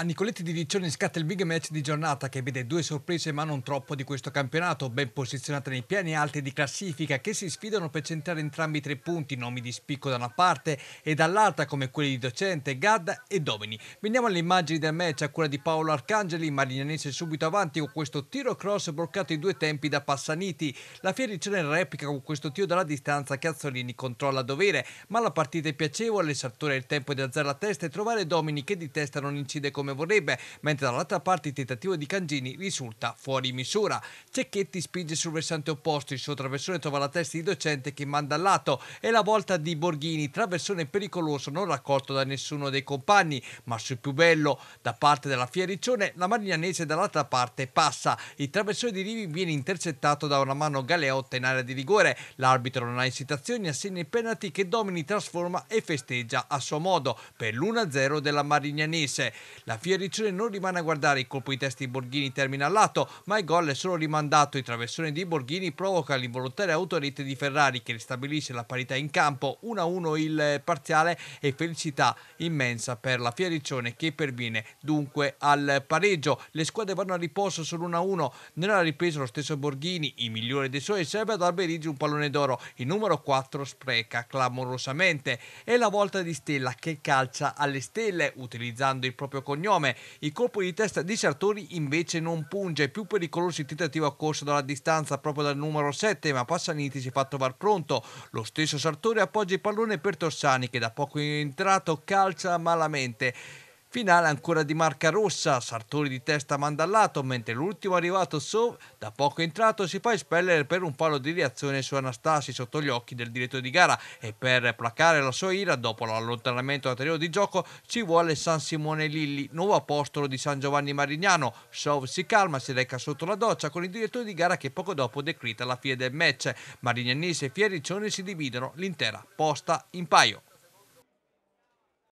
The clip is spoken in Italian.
A Nicoletti di Riccione scatta il big match di giornata che vede due sorprese ma non troppo di questo campionato, ben posizionate nei piani alti di classifica che si sfidano per centrare entrambi i tre punti, nomi di spicco da una parte e dall'altra come quelli di Docente, Gadda e Domini. Veniamo alle immagini del match a cura di Paolo Arcangeli, Marinanese subito avanti con questo tiro cross bloccato in due tempi da Passaniti. La Fioriccione replica con questo tiro dalla distanza che Azzolini controlla a dovere, ma la partita è piacevole, sartura il tempo di alzare la testa e trovare Domini che di testa non incide come come vorrebbe, mentre dall'altra parte il tentativo di Cangini risulta fuori misura. Cecchetti spinge sul versante opposto, il suo traversone trova la testa di Docente che manda al lato e la volta di Borghini, traversone pericoloso non raccolto da nessuno dei compagni, ma sul più bello da parte della Fiericione, la Marignanese dall'altra parte passa. Il traversone di Rivi viene intercettato da una mano galeotta in area di rigore. L'arbitro non ha esitazioni, assegna i penalty che Domini trasforma e festeggia a suo modo per l'1-0 della Marignanese. La Fiorizione non rimane a guardare il colpo di testa di Borghini termina all'atto, ma il gol è solo rimandato. Il traversone di Borghini provoca l'involontaria autorete di Ferrari che ristabilisce la parità in campo 1-1 il parziale e felicità immensa per la Fioricione che perviene dunque al pareggio. Le squadre vanno a riposo sull'1-1. Nella ripresa lo stesso Borghini, il migliore dei suoi, serve ad Alberigi un pallone d'oro. Il numero 4 spreca clamorosamente. È la volta di Stella che calcia alle stelle utilizzando il proprio cognome cognome. Il colpo di testa di Sartori invece non punge, più pericoloso il tentativo a corso dalla distanza proprio dal numero 7, ma Passaniti si fa trovare pronto. Lo stesso Sartori appoggia il pallone per Torsani, che da poco è entrato calcia malamente. Finale ancora di marca rossa, Sartori di testa mandallato, mentre l'ultimo arrivato Sov, da poco entrato, si fa espellere per un palo di reazione su Anastasi sotto gli occhi del direttore di gara e per placare la sua ira dopo l'allontanamento da terreno di gioco ci vuole San Simone Lilli, nuovo apostolo di San Giovanni Marignano. Sov si calma, si reca sotto la doccia con il direttore di gara che poco dopo decrita la fine del match. Marignanese e Fierriccione si dividono l'intera posta in paio.